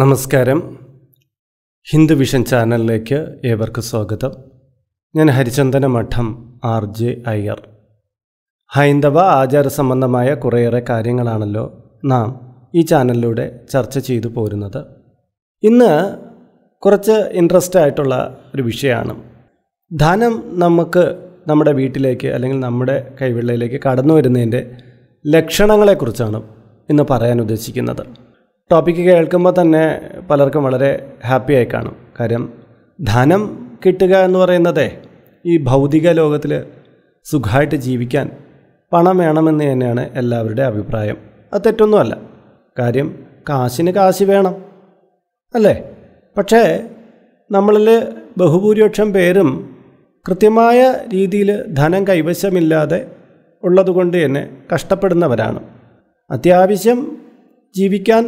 നമസ്കാരം ഹിന്ദു വിഷൻ ചാനലിലേക്ക് ഏവർക്കും സ്വാഗതം ഞാൻ ഹരിചന്ദന മഠം ആർ ജെ അയ്യർ ഹൈന്ദവ ആചാര സംബന്ധമായ കുറേയേറെ കാര്യങ്ങളാണല്ലോ നാം ഈ ചാനലിലൂടെ ചർച്ച ചെയ്തു പോരുന്നത് ഇന്ന് കുറച്ച് ഇൻട്രസ്റ്റ് ആയിട്ടുള്ള ഒരു വിഷയമാണ് ധനം നമുക്ക് നമ്മുടെ വീട്ടിലേക്ക് അല്ലെങ്കിൽ നമ്മുടെ കൈവെള്ളയിലേക്ക് കടന്നു വരുന്നതിൻ്റെ ലക്ഷണങ്ങളെക്കുറിച്ചാണ് ഇന്ന് പറയാൻ ഉദ്ദേശിക്കുന്നത് ടോപ്പിക്ക് കേൾക്കുമ്പോൾ തന്നെ പലർക്കും വളരെ ഹാപ്പി ആയി കാണും കാര്യം ധനം കിട്ടുക എന്ന് പറയുന്നത് ഈ ഭൗതിക ലോകത്തിൽ സുഖമായിട്ട് ജീവിക്കാൻ പണം വേണമെന്ന് തന്നെയാണ് എല്ലാവരുടെ അഭിപ്രായം അത് തെറ്റൊന്നുമല്ല കാര്യം കാശിന് കാശ് വേണം അല്ലേ പക്ഷേ നമ്മളിൽ ബഹുഭൂരിപക്ഷം പേരും കൃത്യമായ രീതിയിൽ ധനം കൈവശമില്ലാതെ ഉള്ളതുകൊണ്ട് തന്നെ കഷ്ടപ്പെടുന്നവരാണ് അത്യാവശ്യം ജീവിക്കാൻ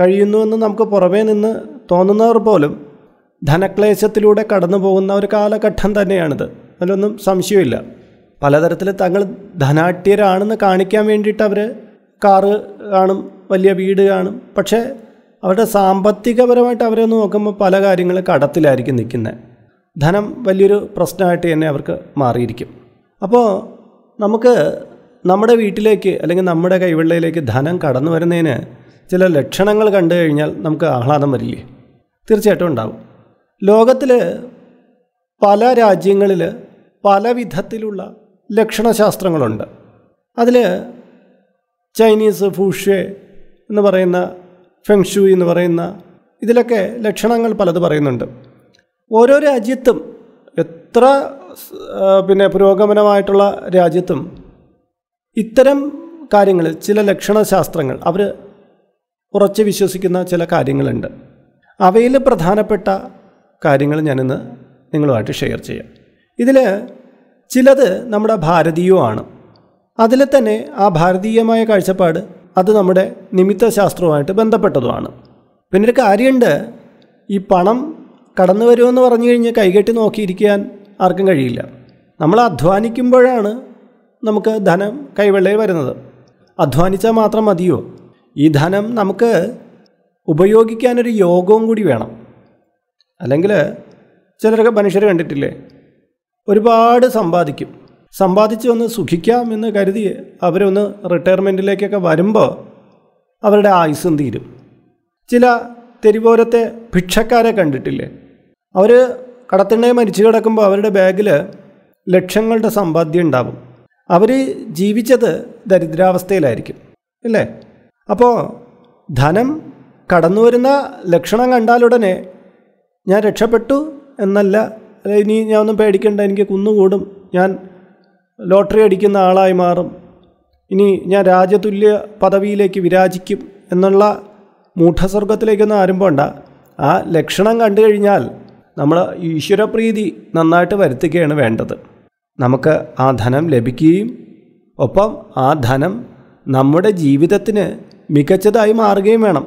കഴിയുന്നുവെന്ന് നമുക്ക് പുറമേ നിന്ന് തോന്നുന്നവർ പോലും ധനക്ലേശത്തിലൂടെ കടന്നു പോകുന്ന ഒരു കാലഘട്ടം തന്നെയാണിത് അതിലൊന്നും സംശയമില്ല പലതരത്തിൽ തങ്ങൾ ധനാട്യരാണെന്ന് കാണിക്കാൻ വേണ്ടിയിട്ട് അവർ കാറ് കാണും വലിയ വീട് കാണും പക്ഷേ അവരുടെ സാമ്പത്തികപരമായിട്ട് അവരെ നോക്കുമ്പോൾ പല കാര്യങ്ങൾ കടത്തിലായിരിക്കും നിൽക്കുന്നത് ധനം വലിയൊരു പ്രശ്നമായിട്ട് തന്നെ അവർക്ക് മാറിയിരിക്കും അപ്പോൾ നമുക്ക് നമ്മുടെ വീട്ടിലേക്ക് അല്ലെങ്കിൽ നമ്മുടെ കൈവെള്ളയിലേക്ക് ധനം കടന്നു വരുന്നതിന് ചില ലക്ഷണങ്ങൾ കണ്ടു കഴിഞ്ഞാൽ നമുക്ക് ആഹ്ലാദം വരില്ലേ തീർച്ചയായിട്ടും ഉണ്ടാവും ലോകത്തിൽ പല രാജ്യങ്ങളിൽ പല വിധത്തിലുള്ള ലക്ഷണശാസ്ത്രങ്ങളുണ്ട് അതിൽ ചൈനീസ് ഫൂഷെ എന്ന് പറയുന്ന ഫെങ്ഷു എന്ന് പറയുന്ന ഇതിലൊക്കെ ലക്ഷണങ്ങൾ പലത് പറയുന്നുണ്ട് ഓരോ രാജ്യത്തും എത്ര പിന്നെ പുരോഗമനമായിട്ടുള്ള രാജ്യത്തും ഇത്തരം കാര്യങ്ങളിൽ ചില ലക്ഷണശാസ്ത്രങ്ങൾ അവർ ഉറച്ച് വിശ്വസിക്കുന്ന ചില കാര്യങ്ങളുണ്ട് അവയിൽ പ്രധാനപ്പെട്ട കാര്യങ്ങൾ ഞാനിന്ന് നിങ്ങളുമായിട്ട് ഷെയർ ചെയ്യാം ഇതിൽ ചിലത് നമ്മുടെ ഭാരതീയവുമാണ് അതിൽ തന്നെ ആ ഭാരതീയമായ കാഴ്ചപ്പാട് അത് നമ്മുടെ നിമിത്തശാസ്ത്രവുമായിട്ട് ബന്ധപ്പെട്ടതുമാണ് പിന്നെ ഒരു കാര്യമുണ്ട് ഈ പണം കടന്നു വരുമെന്ന് പറഞ്ഞു കഴിഞ്ഞ് കൈകെട്ടി നോക്കിയിരിക്കാൻ ആർക്കും കഴിയില്ല നമ്മൾ അധ്വാനിക്കുമ്പോഴാണ് നമുക്ക് ധനം കൈവെള്ളയിൽ വരുന്നത് അധ്വാനിച്ചാൽ മാത്രം മതിയോ ഈ ധനം നമുക്ക് ഉപയോഗിക്കാനൊരു യോഗവും കൂടി വേണം അല്ലെങ്കിൽ ചിലരൊക്കെ മനുഷ്യർ കണ്ടിട്ടില്ലേ ഒരുപാട് സമ്പാദിക്കും സമ്പാദിച്ച് ഒന്ന് സുഖിക്കാം എന്ന് കരുതി അവരൊന്ന് റിട്ടയർമെൻറ്റിലേക്കൊക്കെ വരുമ്പോൾ അവരുടെ ആയുസ്സും തീരും ചില തെരുവോരത്തെ ഭിക്ഷക്കാരെ കണ്ടിട്ടില്ലേ അവർ കടത്തിണ്ടായി മരിച്ചു കിടക്കുമ്പോൾ അവരുടെ ബാഗിൽ ലക്ഷങ്ങളുടെ സമ്പാദ്യം ഉണ്ടാവും അവർ ജീവിച്ചത് ദരിദ്രാവസ്ഥയിലായിരിക്കും അല്ലേ അപ്പോൾ ധനം കടന്നു വരുന്ന ലക്ഷണം കണ്ടാലുടനെ ഞാൻ രക്ഷപ്പെട്ടു എന്നല്ല ഇനി ഞാൻ ഒന്നും പേടിക്കണ്ട എനിക്ക് കുന്നുകൂടും ഞാൻ ലോട്ടറി അടിക്കുന്ന ആളായി മാറും ഇനി ഞാൻ രാജതുല്യ പദവിയിലേക്ക് വിരാജിക്കും എന്നുള്ള മൂഢസ്വർഗത്തിലേക്കൊന്നും ആരും പോണ്ട ആ ലക്ഷണം കണ്ടു കഴിഞ്ഞാൽ നമ്മൾ ഈശ്വരപ്രീതി നന്നായിട്ട് വരുത്തുകയാണ് വേണ്ടത് നമുക്ക് ആ ധനം ലഭിക്കുകയും ഒപ്പം ആ ധനം നമ്മുടെ ജീവിതത്തിന് മികച്ചതായി മാറുകയും വേണം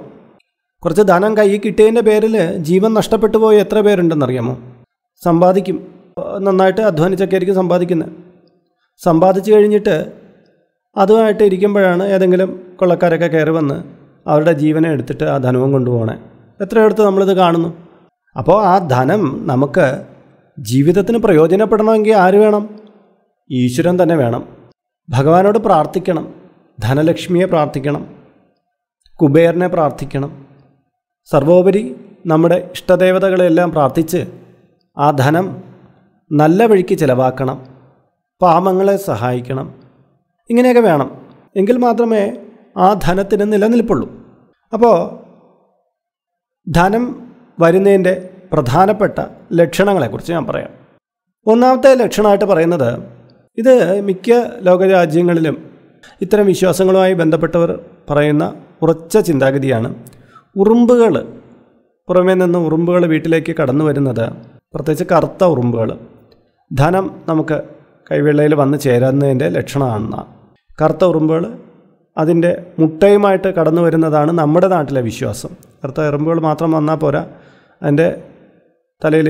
കുറച്ച് ധനം കൈ കിട്ടിയതിൻ്റെ പേരിൽ ജീവൻ നഷ്ടപ്പെട്ടു പോയി എത്ര പേരുണ്ടെന്നറിയാമോ സമ്പാദിക്കും നന്നായിട്ട് അധ്വാനിച്ചൊക്കെ ആയിരിക്കും സമ്പാദിക്കുന്നത് സമ്പാദിച്ചു കഴിഞ്ഞിട്ട് അതുമായിട്ട് ഇരിക്കുമ്പോഴാണ് ഏതെങ്കിലും കൊള്ളക്കാരൊക്കെ കയറി വന്ന് അവരുടെ ജീവനെ എടുത്തിട്ട് ആ ധനവും കൊണ്ടുപോകണേ എത്രയെടുത്ത് നമ്മളിത് കാണുന്നു അപ്പോൾ ആ ധനം നമുക്ക് ജീവിതത്തിന് പ്രയോജനപ്പെടണമെങ്കിൽ ആര് വേണം ഈശ്വരൻ തന്നെ വേണം ഭഗവാനോട് പ്രാർത്ഥിക്കണം ധനലക്ഷ്മിയെ പ്രാർത്ഥിക്കണം കുബേറിനെ പ്രാർത്ഥിക്കണം സർവോപരി നമ്മുടെ ഇഷ്ടദേവതകളെല്ലാം പ്രാർത്ഥിച്ച് ആ ധനം നല്ല വഴിക്ക് ചിലവാക്കണം പാമങ്ങളെ സഹായിക്കണം ഇങ്ങനെയൊക്കെ വേണം എങ്കിൽ മാത്രമേ ആ ധനത്തിന് നിലനിൽപ്പുള്ളൂ അപ്പോൾ ധനം വരുന്നതിൻ്റെ പ്രധാനപ്പെട്ട ലക്ഷണങ്ങളെക്കുറിച്ച് ഞാൻ പറയാം ഒന്നാമത്തെ ലക്ഷണമായിട്ട് പറയുന്നത് ഇത് മിക്ക ലോകരാജ്യങ്ങളിലും ഇത്തരം വിശ്വാസങ്ങളുമായി ബന്ധപ്പെട്ടവർ പറയുന്ന ഉറച്ച ചിന്താഗതിയാണ് ഉറുമ്പുകൾ പുറമേ നിന്ന് ഉറുമ്പുകൾ വീട്ടിലേക്ക് കടന്നു വരുന്നത് പ്രത്യേകിച്ച് കറുത്ത ഉറുമ്പുകൾ ധനം നമുക്ക് കൈവെള്ളയിൽ വന്ന് ചേരുന്നതിൻ്റെ ലക്ഷണമാണെന്ന കറുത്ത ഉറുമ്പുകൾ അതിൻ്റെ മുട്ടയുമായിട്ട് കടന്നു വരുന്നതാണ് നമ്മുടെ നാട്ടിലെ വിശ്വാസം കറുത്ത ഉറുമ്പുകൾ മാത്രം വന്നാൽ പോരാ അതിൻ്റെ തലയിൽ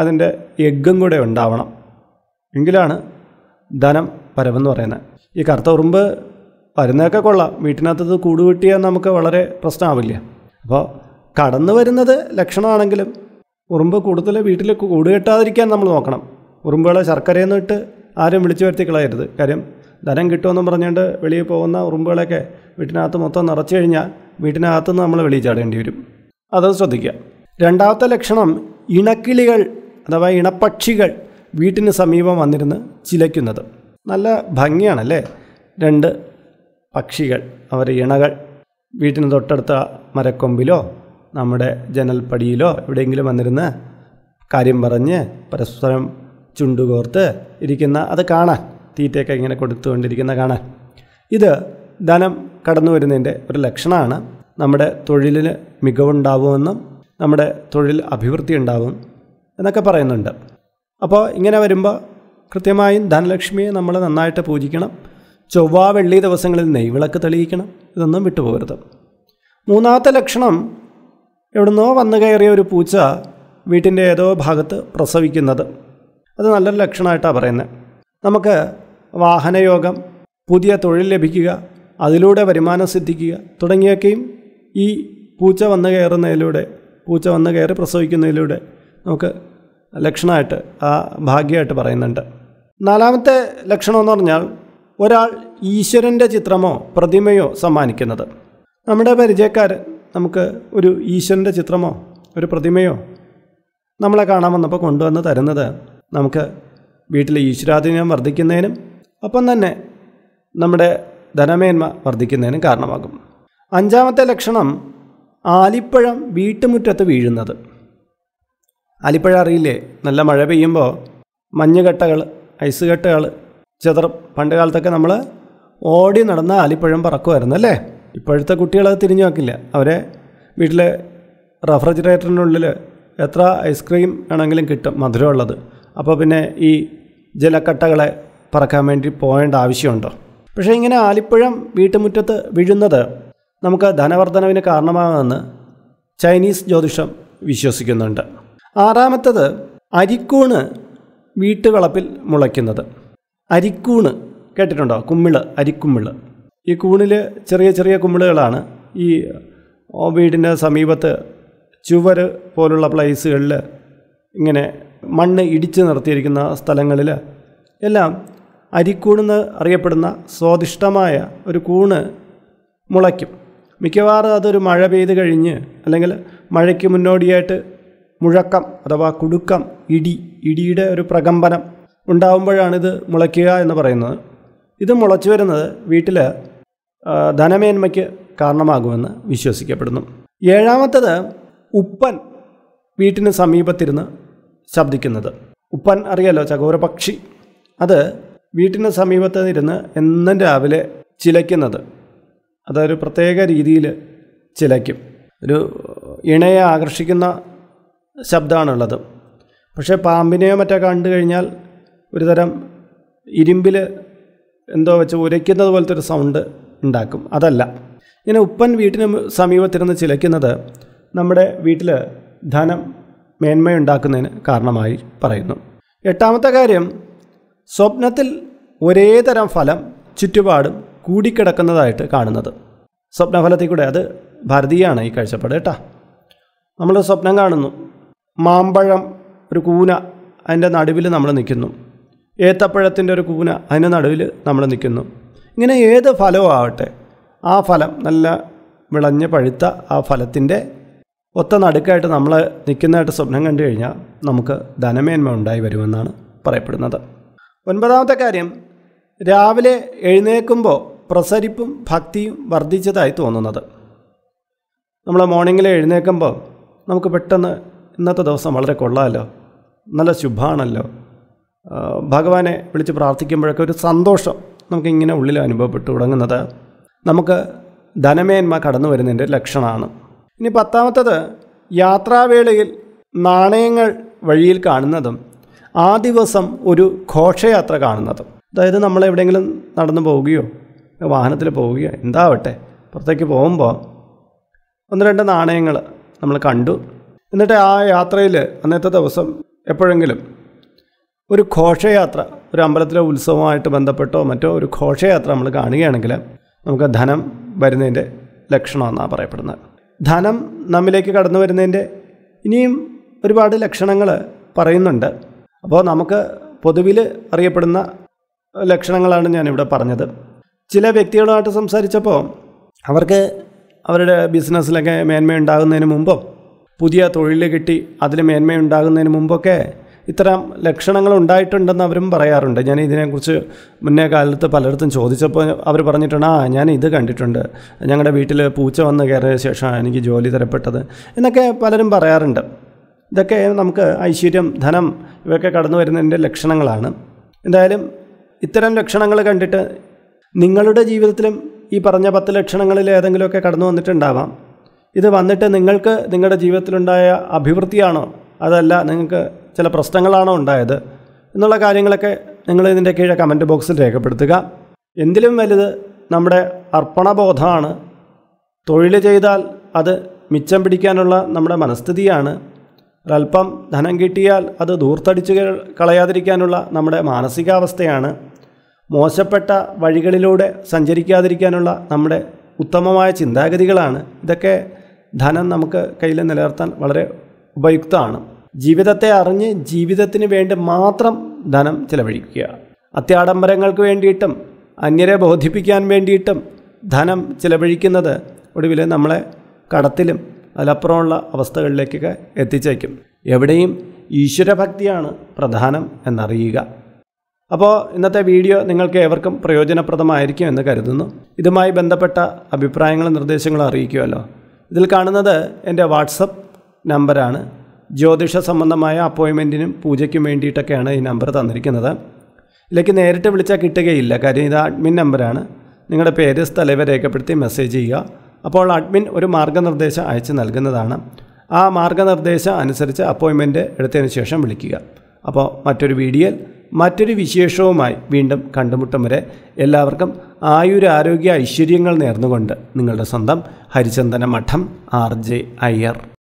അതിൻ്റെ എഗ്ഗും കൂടെ ഉണ്ടാവണം എങ്കിലാണ് ധനം പരമെന്ന് പറയുന്നത് ഈ കറുത്ത ഉറുമ്പ് വരുന്നതൊക്കെ കൊള്ളാം വീട്ടിനകത്തത് കൂട് കിട്ടിയാൽ നമുക്ക് വളരെ പ്രശ്നമാവില്ല അപ്പോൾ കടന്നു വരുന്നത് ലക്ഷണമാണെങ്കിലും ഉറുമ്പ് കൂടുതൽ വീട്ടിൽ കൂട് കെട്ടാതിരിക്കാൻ നമ്മൾ നോക്കണം ഉറുമ്പുകളെ ശർക്കരയെന്ന് ഇട്ട് ആരും വിളിച്ചു വരുത്തി കളയരുത് കാര്യം ധനം കിട്ടുമെന്ന് പറഞ്ഞുകൊണ്ട് വെളിയിൽ പോകുന്ന ഉറുമ്പുകളൊക്കെ വീട്ടിനകത്ത് മൊത്തം നിറച്ചു കഴിഞ്ഞാൽ വീട്ടിനകത്ത് നമ്മൾ വെളിയിൽ ചാടേണ്ടി വരും അത് ശ്രദ്ധിക്കുക രണ്ടാമത്തെ ലക്ഷണം ഇണക്കിളികൾ അഥവാ ഇണപ്പക്ഷികൾ വീട്ടിന് സമീപം വന്നിരുന്ന് ചിലയ്ക്കുന്നത് നല്ല ഭംഗിയാണല്ലേ രണ്ട് പക്ഷികൾ അവരുടെ ഇണകൾ വീട്ടിന് തൊട്ടടുത്ത മരക്കൊമ്പിലോ നമ്മുടെ ജനൽപ്പടിയിലോ എവിടെയെങ്കിലും വന്നിരുന്ന് കാര്യം പറഞ്ഞ് പരസ്പരം ചുണ്ടുകോർത്ത് ഇരിക്കുന്ന അത് കാണാൻ തീറ്റയൊക്കെ ഇങ്ങനെ കൊടുത്തുകൊണ്ടിരിക്കുന്ന കാണാൻ ഇത് ധനം കടന്നു വരുന്നതിൻ്റെ ഒരു ലക്ഷണമാണ് നമ്മുടെ തൊഴിലിന് മികവുണ്ടാവുമെന്നും നമ്മുടെ തൊഴിൽ അഭിവൃദ്ധി ഉണ്ടാവും എന്നൊക്കെ പറയുന്നുണ്ട് അപ്പോൾ ഇങ്ങനെ വരുമ്പോൾ കൃത്യമായും ധനലക്ഷ്മിയെ നമ്മൾ നന്നായിട്ട് പൂജിക്കണം ചൊവ്വ വെള്ളി ദിവസങ്ങളിൽ നെയ്വിളക്ക് തെളിയിക്കണം ഇതൊന്നും വിട്ടുപോകരുത് മൂന്നാമത്തെ ലക്ഷണം എവിടുന്നോ വന്നു കയറിയ ഒരു പൂച്ച വീട്ടിൻ്റെ ഏതോ ഭാഗത്ത് പ്രസവിക്കുന്നത് അത് നല്ലൊരു ലക്ഷണമായിട്ടാണ് പറയുന്നത് നമുക്ക് വാഹനയോഗം പുതിയ തൊഴിൽ ലഭിക്കുക അതിലൂടെ വരുമാനം സിദ്ധിക്കുക തുടങ്ങിയൊക്കെയും ഈ പൂച്ച വന്നു കയറുന്നതിലൂടെ പൂച്ച വന്നു കയറി പ്രസവിക്കുന്നതിലൂടെ നമുക്ക് ലക്ഷണമായിട്ട് ആ ഭാഗ്യമായിട്ട് പറയുന്നുണ്ട് നാലാമത്തെ ലക്ഷണമെന്ന് പറഞ്ഞാൽ ഒരാൾ ഈശ്വരൻ്റെ ചിത്രമോ പ്രതിമയോ സമ്മാനിക്കുന്നത് നമ്മുടെ പരിചയക്കാർ നമുക്ക് ഒരു ഈശ്വരൻ്റെ ചിത്രമോ ഒരു പ്രതിമയോ നമ്മളെ കാണാൻ വന്നപ്പോൾ കൊണ്ടുവന്ന് തരുന്നത് നമുക്ക് വീട്ടിലെ ഈശ്വരാധീനം വർദ്ധിക്കുന്നതിനും ഒപ്പം തന്നെ നമ്മുടെ ധനമേന്മ വർദ്ധിക്കുന്നതിനും കാരണമാകും അഞ്ചാമത്തെ ലക്ഷണം ആലിപ്പഴം വീട്ടുമുറ്റത്ത് വീഴുന്നത് ആലിപ്പഴം അറിയില്ലേ നല്ല മഴ പെയ്യുമ്പോൾ മഞ്ഞുകെട്ടകൾ ഐസ് കെട്ടകൾ ചെതർ പണ്ട് കാലത്തൊക്കെ നമ്മൾ ഓടി നടന്ന ആലിപ്പഴം പറക്കുമായിരുന്നു അല്ലേ ഇപ്പോഴത്തെ കുട്ടികളത് തിരിഞ്ഞു നോക്കില്ല അവരെ വീട്ടിൽ റെഫ്രിജറേറ്ററിനുള്ളിൽ എത്ര ഐസ്ക്രീം ആണെങ്കിലും കിട്ടും മധുരമുള്ളത് അപ്പോൾ പിന്നെ ഈ ജലക്കട്ടകളെ പറക്കാൻ വേണ്ടി പോകേണ്ട ആവശ്യമുണ്ടോ പക്ഷേ ഇങ്ങനെ ആലിപ്പഴം വീട്ടുമുറ്റത്ത് വീഴുന്നത് നമുക്ക് ധനവർദ്ധനവിന് കാരണമാകുമെന്ന് ചൈനീസ് ജ്യോതിഷം വിശ്വസിക്കുന്നുണ്ട് ആറാമത്തത് അരിക്കൂണ് വീട്ടുവളപ്പിൽ മുളയ്ക്കുന്നത് അരിക്കൂണ് കേട്ടിട്ടുണ്ടോ കുമ്മിള് അരിക്കുമ്മിള് ഈ കൂണിൽ ചെറിയ ചെറിയ കുമ്മിളുകളാണ് ഈ വീടിൻ്റെ സമീപത്ത് ചുവർ പോലുള്ള പ്ലേസുകളിൽ ഇങ്ങനെ മണ്ണ് ഇടിച്ച് നിർത്തിയിരിക്കുന്ന സ്ഥലങ്ങളിൽ എല്ലാം അരിക്കൂണെന്ന് അറിയപ്പെടുന്ന സ്വാദിഷ്ടമായ ഒരു കൂണ് മുളയ്ക്കും മിക്കവാറും അതൊരു മഴ പെയ്ത് കഴിഞ്ഞ് അല്ലെങ്കിൽ മഴയ്ക്ക് മുന്നോടിയായിട്ട് മുഴക്കം അഥവാ കുടുക്കം ഇടി ഇടിയുടെ ഒരു പ്രകമ്പനം ഉണ്ടാവുമ്പോഴാണിത് മുളയ്ക്കുക എന്ന് പറയുന്നത് ഇത് മുളച്ചു വരുന്നത് വീട്ടിൽ ധനമേന്മയ്ക്ക് കാരണമാകുമെന്ന് വിശ്വസിക്കപ്പെടുന്നു ഏഴാമത്തത് ഉപ്പൻ വീട്ടിന് സമീപത്തിരുന്ന് ശബ്ദിക്കുന്നത് ഉപ്പൻ അറിയാലോ ചകോര പക്ഷി അത് വീട്ടിന് സമീപത്ത് ഇരുന്ന് എന്നും രാവിലെ ചിലയ്ക്കുന്നത് അതൊരു പ്രത്യേക രീതിയിൽ ചിലയ്ക്കും ഒരു ഇണയെ ആകർഷിക്കുന്ന ശബ്ദമാണുള്ളത് പക്ഷേ പാമ്പിനെയോ മറ്റോ കണ്ടു കഴിഞ്ഞാൽ ഒരു തരം ഇരുമ്പിൽ എന്തോ വെച്ച് ഉരയ്ക്കുന്നത് പോലത്തെ ഒരു സൗണ്ട് ഉണ്ടാക്കും അതല്ല ഇങ്ങനെ ഉപ്പൻ വീട്ടിന് സമീപത്തിരുന്ന് ചിലയ്ക്കുന്നത് നമ്മുടെ വീട്ടിൽ ധനം മേന്മയുണ്ടാക്കുന്നതിന് കാരണമായി പറയുന്നു എട്ടാമത്തെ കാര്യം സ്വപ്നത്തിൽ ഒരേ തരം ഫലം ചുറ്റുപാടും കൂടിക്കിടക്കുന്നതായിട്ട് കാണുന്നത് സ്വപ്നഫലത്തിൽ കൂടെ അത് ഭാരതീയാണ് ഈ കാഴ്ചപ്പാട് കേട്ടാ നമ്മൾ സ്വപ്നം കാണുന്നു മാമ്പഴം ഒരു കൂന അതിൻ്റെ നടുവിൽ നമ്മൾ നിൽക്കുന്നു ഏത്തപ്പഴത്തിൻ്റെ ഒരു കൂന അതിൻ്റെ നടുവിൽ നമ്മൾ നിൽക്കുന്നു ഇങ്ങനെ ഏത് ഫലവും ആവട്ടെ ആ ഫലം നല്ല വിളഞ്ഞ് പഴുത്ത ആ ഫലത്തിൻ്റെ ഒത്ത നടുക്കായിട്ട് നമ്മൾ നിൽക്കുന്നതായിട്ട് സ്വപ്നം കണ്ടു കഴിഞ്ഞാൽ നമുക്ക് ധനമേന്മ ഉണ്ടായി വരുമെന്നാണ് പറയപ്പെടുന്നത് ഒൻപതാമത്തെ കാര്യം രാവിലെ എഴുന്നേൽക്കുമ്പോൾ പ്രസരിപ്പും ഭക്തിയും വർദ്ധിച്ചതായി തോന്നുന്നത് നമ്മൾ മോർണിംഗിൽ എഴുന്നേൽക്കുമ്പോൾ നമുക്ക് പെട്ടെന്ന് ഇന്നത്തെ ദിവസം വളരെ കൊള്ളാമല്ലോ നല്ല ശുഭമാണല്ലോ ഭഗവാനെ വിളിച്ച് പ്രാർത്ഥിക്കുമ്പോഴൊക്കെ ഒരു സന്തോഷം നമുക്കിങ്ങനെ ഉള്ളിൽ അനുഭവപ്പെട്ടു തുടങ്ങുന്നത് നമുക്ക് ധനമേന്മ കടന്നു വരുന്നതിൻ്റെ ലക്ഷണമാണ് ഇനി പത്താമത്തത് യാത്രാവേളയിൽ നാണയങ്ങൾ വഴിയിൽ കാണുന്നതും ആ ദിവസം ഒരു ഘോഷയാത്ര കാണുന്നതും അതായത് നമ്മൾ എവിടെയെങ്കിലും നടന്നു പോവുകയോ വാഹനത്തിൽ പോവുകയോ എന്താവട്ടെ പുറത്തേക്ക് പോകുമ്പോൾ ഒന്ന് രണ്ട് നാണയങ്ങൾ നമ്മൾ കണ്ടു എന്നിട്ട് ആ യാത്രയിൽ അന്നത്തെ ദിവസം എപ്പോഴെങ്കിലും ഒരു ഘോഷയാത്ര ഒരു അമ്പലത്തിലെ ഉത്സവമായിട്ട് ബന്ധപ്പെട്ടോ മറ്റോ ഒരു ഘോഷയാത്ര നമ്മൾ കാണുകയാണെങ്കിൽ നമുക്ക് ധനം വരുന്നതിൻ്റെ ലക്ഷണമെന്നാണ് പറയപ്പെടുന്നത് ധനം നമ്മിലേക്ക് കടന്നു വരുന്നതിൻ്റെ ഇനിയും ഒരുപാട് ലക്ഷണങ്ങൾ പറയുന്നുണ്ട് അപ്പോൾ നമുക്ക് പൊതുവിൽ അറിയപ്പെടുന്ന ലക്ഷണങ്ങളാണ് ഞാനിവിടെ പറഞ്ഞത് ചില വ്യക്തികളുമായിട്ട് സംസാരിച്ചപ്പോൾ അവർക്ക് അവരുടെ ബിസിനസ്സിലൊക്കെ മേന്മയുണ്ടാകുന്നതിന് മുമ്പോ പുതിയ തൊഴിൽ കിട്ടി അതിൽ മേന്മയുണ്ടാകുന്നതിന് മുമ്പൊക്കെ ഇത്തരം ലക്ഷണങ്ങൾ ഉണ്ടായിട്ടുണ്ടെന്ന് അവരും പറയാറുണ്ട് ഞാൻ ഇതിനെക്കുറിച്ച് മുന്നേ കാലത്ത് പലയിടത്തും ചോദിച്ചപ്പോൾ അവർ പറഞ്ഞിട്ടുണ്ട് ആ ഞാൻ ഇത് കണ്ടിട്ടുണ്ട് ഞങ്ങളുടെ വീട്ടിൽ പൂച്ച വന്ന് കയറിയ ശേഷമാണ് എനിക്ക് ജോലി തരപ്പെട്ടത് എന്നൊക്കെ പലരും പറയാറുണ്ട് ഇതൊക്കെ നമുക്ക് ഐശ്വര്യം ധനം ഇവയൊക്കെ കടന്നു വരുന്നതിൻ്റെ ലക്ഷണങ്ങളാണ് എന്തായാലും ഇത്തരം ലക്ഷണങ്ങൾ കണ്ടിട്ട് നിങ്ങളുടെ ജീവിതത്തിലും ഈ പറഞ്ഞ പത്ത് ലക്ഷണങ്ങളിൽ ഏതെങ്കിലുമൊക്കെ കടന്നു വന്നിട്ടുണ്ടാവാം ഇത് വന്നിട്ട് നിങ്ങൾക്ക് നിങ്ങളുടെ ജീവിതത്തിലുണ്ടായ അഭിവൃദ്ധിയാണോ അതല്ല നിങ്ങൾക്ക് ചില പ്രശ്നങ്ങളാണോ ഉണ്ടായത് എന്നുള്ള കാര്യങ്ങളൊക്കെ നിങ്ങൾ ഇതിൻ്റെ കീഴെ കമൻറ്റ് ബോക്സിൽ രേഖപ്പെടുത്തുക എന്തിലും വലുത് നമ്മുടെ അർപ്പണബോധമാണ് തൊഴിൽ ചെയ്താൽ അത് മിച്ചം പിടിക്കാനുള്ള നമ്മുടെ മനസ്ഥിതിയാണ് ഒരൽപ്പം ധനം കിട്ടിയാൽ അത് ദൂർത്തടിച്ച് കളയാതിരിക്കാനുള്ള നമ്മുടെ മാനസികാവസ്ഥയാണ് മോശപ്പെട്ട വഴികളിലൂടെ സഞ്ചരിക്കാതിരിക്കാനുള്ള നമ്മുടെ ഉത്തമമായ ചിന്താഗതികളാണ് ഇതൊക്കെ ധനം നമുക്ക് കയ്യിൽ നിലനിർത്താൻ വളരെ ഉപയുക്തമാണ് ജീവിതത്തെ അറിഞ്ഞ് ജീവിതത്തിന് വേണ്ടി മാത്രം ധനം ചിലവഴിക്കുക അത്യാഡംബരങ്ങൾക്ക് വേണ്ടിയിട്ടും അന്യരെ ബോധിപ്പിക്കാൻ വേണ്ടിയിട്ടും ധനം ചിലവഴിക്കുന്നത് ഒടുവിൽ നമ്മളെ കടത്തിലും അതിലപ്പുറമുള്ള അവസ്ഥകളിലേക്കൊക്കെ എത്തിച്ചേക്കും എവിടെയും ഈശ്വരഭക്തിയാണ് പ്രധാനം എന്നറിയുക അപ്പോൾ ഇന്നത്തെ വീഡിയോ നിങ്ങൾക്ക് ഏവർക്കും പ്രയോജനപ്രദമായിരിക്കും എന്ന് കരുതുന്നു ഇതുമായി ബന്ധപ്പെട്ട അഭിപ്രായങ്ങളും നിർദ്ദേശങ്ങളും അറിയിക്കുമല്ലോ ഇതിൽ കാണുന്നത് എൻ്റെ വാട്സപ്പ് നമ്പറാണ് ജ്യോതിഷ സംബന്ധമായ അപ്പോയിൻമെൻറ്റിനും പൂജയ്ക്കും വേണ്ടിയിട്ടൊക്കെയാണ് ഈ നമ്പർ തന്നിരിക്കുന്നത് ഇതിലേക്ക് നേരിട്ട് വിളിച്ചാൽ കിട്ടുകയില്ല കാര്യം ഇത് അഡ്മിൻ നമ്പറാണ് നിങ്ങളുടെ പേര് സ്ഥലവ രേഖപ്പെടുത്തി മെസ്സേജ് ചെയ്യുക അപ്പോൾ അഡ്മിൻ ഒരു മാർഗ്ഗനിർദ്ദേശം അയച്ചു നൽകുന്നതാണ് ആ മാർഗ്ഗനിർദ്ദേശം അനുസരിച്ച് അപ്പോയിൻമെൻറ്റ് എടുത്തതിന് ശേഷം വിളിക്കുക അപ്പോൾ മറ്റൊരു വീഡിയോയിൽ മറ്റൊരു വിശേഷവുമായി വീണ്ടും കണ്ടുമുട്ടും വരെ എല്ലാവർക്കും ആയുരാരോഗ്യ ഐശ്വര്യങ്ങൾ നേർന്നുകൊണ്ട് നിങ്ങളുടെ സ്വന്തം ഹരിചന്ദന മഠം ആർ ജെ അയ്യർ